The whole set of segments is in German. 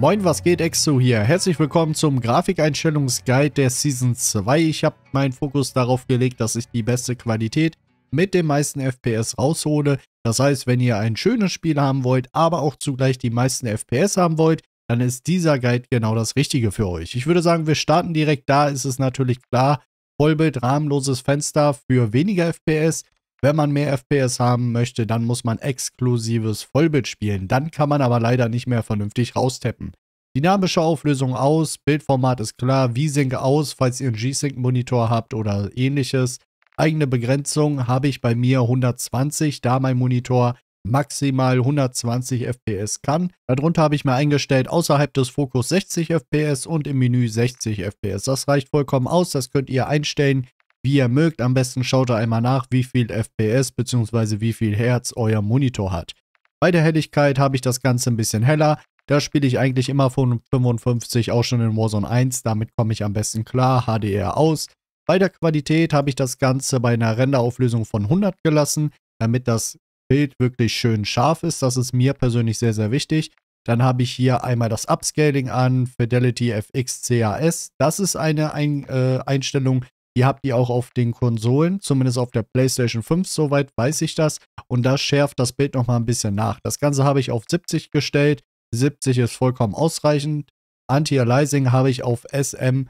Moin, was geht, Exo hier? Herzlich willkommen zum Grafikeinstellungsguide der Season 2. Ich habe meinen Fokus darauf gelegt, dass ich die beste Qualität mit den meisten FPS raushole. Das heißt, wenn ihr ein schönes Spiel haben wollt, aber auch zugleich die meisten FPS haben wollt, dann ist dieser Guide genau das Richtige für euch. Ich würde sagen, wir starten direkt da, ist es natürlich klar. Vollbild, rahmenloses Fenster für weniger FPS. Wenn man mehr FPS haben möchte, dann muss man exklusives Vollbild spielen. Dann kann man aber leider nicht mehr vernünftig raustappen. Dynamische Auflösung aus, Bildformat ist klar, V-Sync aus, falls ihr einen G-Sync-Monitor habt oder ähnliches. Eigene Begrenzung habe ich bei mir 120, da mein Monitor maximal 120 FPS kann. Darunter habe ich mir eingestellt, außerhalb des Fokus 60 FPS und im Menü 60 FPS. Das reicht vollkommen aus, das könnt ihr einstellen wie ihr mögt. Am besten schaut ihr einmal nach, wie viel FPS bzw. wie viel Hertz euer Monitor hat. Bei der Helligkeit habe ich das Ganze ein bisschen heller. Da spiele ich eigentlich immer von 55 auch schon in Warzone 1. Damit komme ich am besten klar, HDR aus. Bei der Qualität habe ich das Ganze bei einer Renderauflösung von 100 gelassen, damit das Bild wirklich schön scharf ist. Das ist mir persönlich sehr, sehr wichtig. Dann habe ich hier einmal das Upscaling an, Fidelity FX CAS. Das ist eine ein äh, Einstellung, Ihr habt die auch auf den Konsolen, zumindest auf der PlayStation 5, soweit weiß ich das. Und das schärft das Bild nochmal ein bisschen nach. Das Ganze habe ich auf 70 gestellt. 70 ist vollkommen ausreichend. Anti-Aliasing habe ich auf SMAA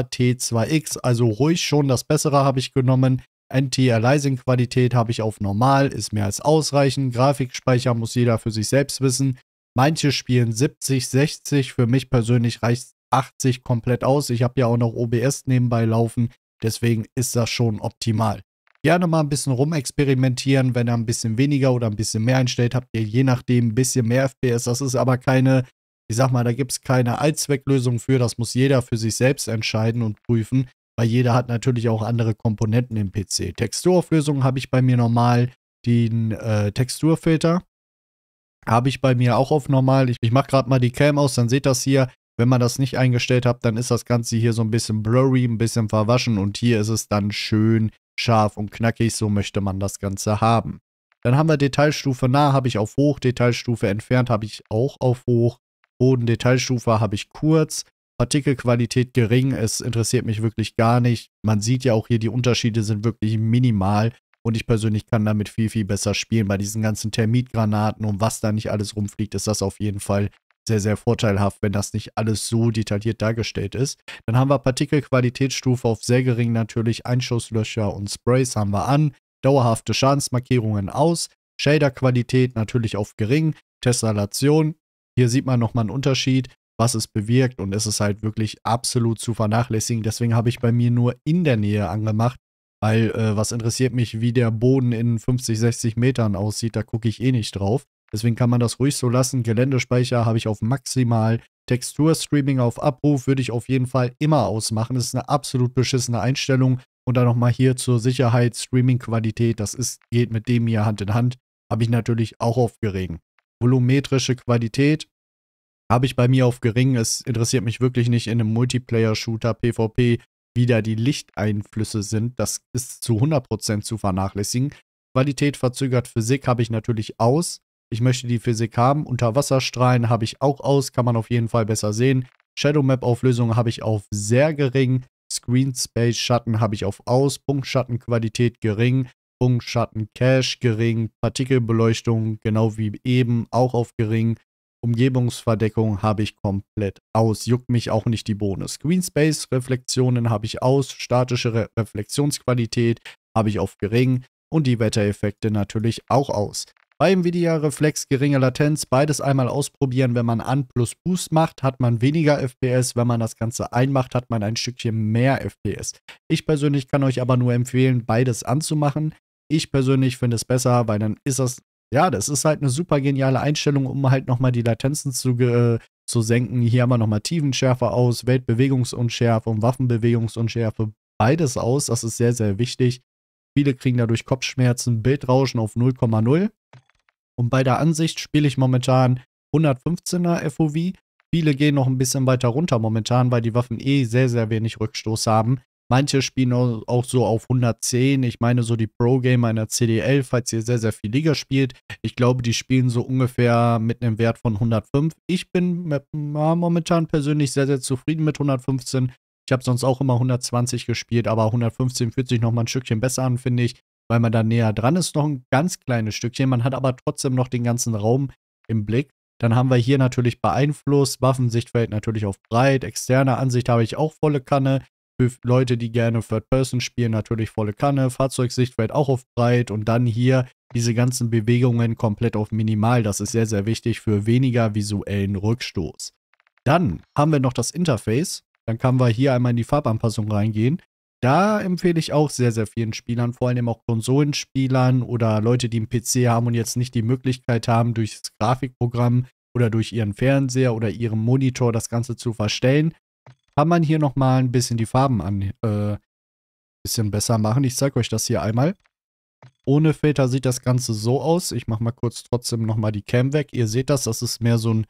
T2X, also ruhig schon das Bessere habe ich genommen. Anti-Aliasing-Qualität habe ich auf normal, ist mehr als ausreichend. Grafikspeicher muss jeder für sich selbst wissen. Manche spielen 70, 60. Für mich persönlich reicht 80 komplett aus. Ich habe ja auch noch OBS nebenbei laufen. Deswegen ist das schon optimal. Gerne mal ein bisschen rumexperimentieren, wenn ihr ein bisschen weniger oder ein bisschen mehr einstellt, habt ihr je nachdem ein bisschen mehr FPS. Das ist aber keine, ich sag mal, da gibt es keine Allzwecklösung für. Das muss jeder für sich selbst entscheiden und prüfen, weil jeder hat natürlich auch andere Komponenten im PC. Texturauflösung habe ich bei mir normal, den äh, Texturfilter, habe ich bei mir auch auf normal. Ich, ich mache gerade mal die Cam aus, dann seht das hier. Wenn man das nicht eingestellt hat, dann ist das Ganze hier so ein bisschen blurry, ein bisschen verwaschen und hier ist es dann schön scharf und knackig, so möchte man das Ganze haben. Dann haben wir Detailstufe nah, habe ich auf hoch, Detailstufe entfernt habe ich auch auf hoch, Bodendetailstufe habe ich kurz, Partikelqualität gering, es interessiert mich wirklich gar nicht. Man sieht ja auch hier, die Unterschiede sind wirklich minimal und ich persönlich kann damit viel, viel besser spielen. Bei diesen ganzen Termitgranaten und was da nicht alles rumfliegt, ist das auf jeden Fall sehr, sehr vorteilhaft, wenn das nicht alles so detailliert dargestellt ist. Dann haben wir Partikelqualitätsstufe auf sehr gering natürlich, Einschusslöcher und Sprays haben wir an, dauerhafte Schadensmarkierungen aus, Shaderqualität natürlich auf gering, Tessellation, hier sieht man nochmal einen Unterschied, was es bewirkt und es ist halt wirklich absolut zu vernachlässigen. Deswegen habe ich bei mir nur in der Nähe angemacht, weil äh, was interessiert mich, wie der Boden in 50, 60 Metern aussieht, da gucke ich eh nicht drauf. Deswegen kann man das ruhig so lassen. Geländespeicher habe ich auf maximal. Textur-Streaming auf Abruf würde ich auf jeden Fall immer ausmachen. Das ist eine absolut beschissene Einstellung. Und dann nochmal hier zur Sicherheit, Streaming-Qualität, das ist, geht mit dem hier Hand in Hand. Habe ich natürlich auch auf gering. Volumetrische Qualität habe ich bei mir auf gering. Es interessiert mich wirklich nicht in einem Multiplayer-Shooter, PvP, wie da die Lichteinflüsse sind. Das ist zu 100% zu vernachlässigen. Qualität verzögert Physik habe ich natürlich aus. Ich möchte die Physik haben. Unterwasserstrahlen habe ich auch aus, kann man auf jeden Fall besser sehen. Shadow Map Auflösung habe ich auf sehr gering. Screen Space Schatten habe ich auf aus. Punktschattenqualität gering. Punkschatten Cache gering. Partikelbeleuchtung genau wie eben auch auf gering. Umgebungsverdeckung habe ich komplett aus. Juckt mich auch nicht die Bohne. Screen Space Reflexionen habe ich aus. Statische Re Reflexionsqualität habe ich auf gering. Und die Wettereffekte natürlich auch aus. Bei Nvidia Reflex geringe Latenz, beides einmal ausprobieren. Wenn man an plus Boost macht, hat man weniger FPS. Wenn man das Ganze einmacht, hat man ein Stückchen mehr FPS. Ich persönlich kann euch aber nur empfehlen, beides anzumachen. Ich persönlich finde es besser, weil dann ist das, ja, das ist halt eine super geniale Einstellung, um halt nochmal die Latenzen zu, äh, zu senken. Hier haben wir nochmal Tiefenschärfe aus, Weltbewegungsunschärfe und Waffenbewegungsunschärfe. Beides aus, das ist sehr, sehr wichtig. Viele kriegen dadurch Kopfschmerzen, Bildrauschen auf 0,0. Und bei der Ansicht spiele ich momentan 115er FOV. Viele gehen noch ein bisschen weiter runter momentan, weil die Waffen eh sehr, sehr wenig Rückstoß haben. Manche spielen auch so auf 110. Ich meine, so die Pro-Gamer in der CDL, falls ihr sehr, sehr viel Liga spielt. Ich glaube, die spielen so ungefähr mit einem Wert von 105. Ich bin momentan persönlich sehr, sehr zufrieden mit 115. Ich habe sonst auch immer 120 gespielt, aber 115 fühlt sich nochmal ein Stückchen besser an, finde ich weil man da näher dran ist, noch ein ganz kleines Stückchen. Man hat aber trotzdem noch den ganzen Raum im Blick. Dann haben wir hier natürlich beeinflusst, Waffensichtfeld natürlich auf breit, externe Ansicht habe ich auch volle Kanne. Für Leute, die gerne Third Person spielen, natürlich volle Kanne. Fahrzeugsichtfeld auch auf breit und dann hier diese ganzen Bewegungen komplett auf minimal. Das ist sehr, sehr wichtig für weniger visuellen Rückstoß. Dann haben wir noch das Interface. Dann können wir hier einmal in die Farbanpassung reingehen da empfehle ich auch sehr, sehr vielen Spielern, vor allem auch Konsolenspielern oder Leute, die einen PC haben und jetzt nicht die Möglichkeit haben, durch das Grafikprogramm oder durch ihren Fernseher oder ihren Monitor das Ganze zu verstellen, kann man hier nochmal ein bisschen die Farben an, äh, bisschen besser machen. Ich zeige euch das hier einmal. Ohne Filter sieht das Ganze so aus. Ich mache mal kurz trotzdem nochmal die Cam weg. Ihr seht das, das ist mehr so ein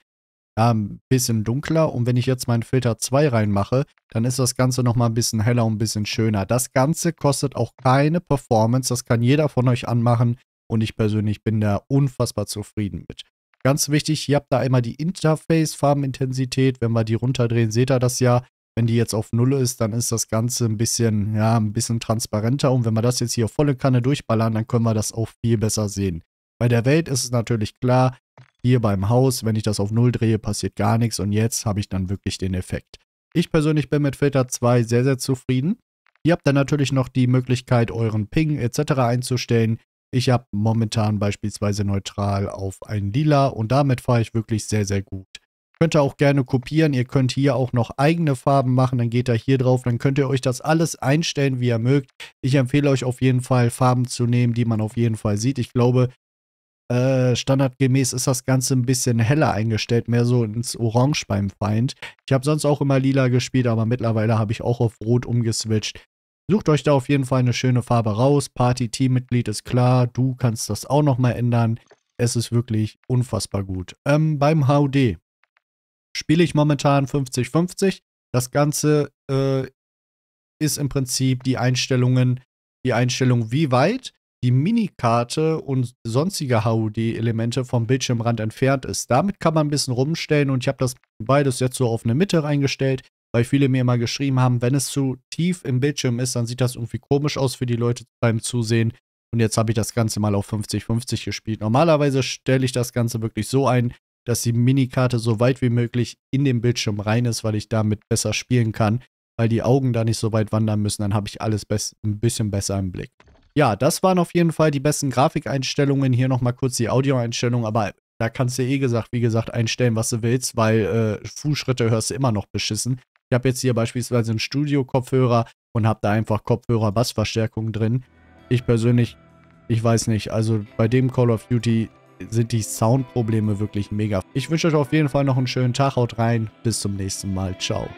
ja, ein bisschen dunkler. Und wenn ich jetzt meinen Filter 2 reinmache, dann ist das Ganze nochmal ein bisschen heller und ein bisschen schöner. Das Ganze kostet auch keine Performance. Das kann jeder von euch anmachen. Und ich persönlich bin da unfassbar zufrieden mit. Ganz wichtig, ihr habt da einmal die Interface-Farbenintensität. Wenn wir die runterdrehen, seht ihr das ja. Wenn die jetzt auf Null ist, dann ist das Ganze ein bisschen, ja, ein bisschen transparenter. Und wenn wir das jetzt hier volle Kanne durchballern, dann können wir das auch viel besser sehen. Bei der Welt ist es natürlich klar, hier beim Haus, wenn ich das auf Null drehe, passiert gar nichts und jetzt habe ich dann wirklich den Effekt. Ich persönlich bin mit Filter 2 sehr, sehr zufrieden. Ihr habt dann natürlich noch die Möglichkeit, euren Ping etc. einzustellen. Ich habe momentan beispielsweise neutral auf ein Lila und damit fahre ich wirklich sehr, sehr gut. Könnt ihr auch gerne kopieren. Ihr könnt hier auch noch eigene Farben machen. Dann geht ihr hier drauf. Dann könnt ihr euch das alles einstellen, wie ihr mögt. Ich empfehle euch auf jeden Fall, Farben zu nehmen, die man auf jeden Fall sieht. Ich glaube, äh, standardgemäß ist das Ganze ein bisschen heller eingestellt, mehr so ins Orange beim Feind. Ich habe sonst auch immer lila gespielt, aber mittlerweile habe ich auch auf Rot umgeswitcht. Sucht euch da auf jeden Fall eine schöne Farbe raus. Party-Teammitglied ist klar, du kannst das auch nochmal ändern. Es ist wirklich unfassbar gut. Ähm, beim HUD spiele ich momentan 50-50. Das Ganze äh, ist im Prinzip die Einstellungen, die Einstellung, wie weit die Minikarte und sonstige HUD-Elemente vom Bildschirmrand entfernt ist. Damit kann man ein bisschen rumstellen und ich habe das beides jetzt so auf eine Mitte reingestellt, weil viele mir mal geschrieben haben, wenn es zu tief im Bildschirm ist, dann sieht das irgendwie komisch aus für die Leute beim Zusehen. Und jetzt habe ich das Ganze mal auf 50-50 gespielt. Normalerweise stelle ich das Ganze wirklich so ein, dass die Minikarte so weit wie möglich in den Bildschirm rein ist, weil ich damit besser spielen kann, weil die Augen da nicht so weit wandern müssen. Dann habe ich alles ein bisschen besser im Blick. Ja, das waren auf jeden Fall die besten Grafikeinstellungen. Hier nochmal kurz die Audioeinstellungen, aber da kannst du eh gesagt, wie gesagt, einstellen, was du willst, weil äh, Fußschritte hörst du immer noch beschissen. Ich habe jetzt hier beispielsweise einen Studio-Kopfhörer und habe da einfach Kopfhörer-Bassverstärkung drin. Ich persönlich, ich weiß nicht, also bei dem Call of Duty sind die Soundprobleme wirklich mega. Ich wünsche euch auf jeden Fall noch einen schönen Tag, haut rein, bis zum nächsten Mal, ciao.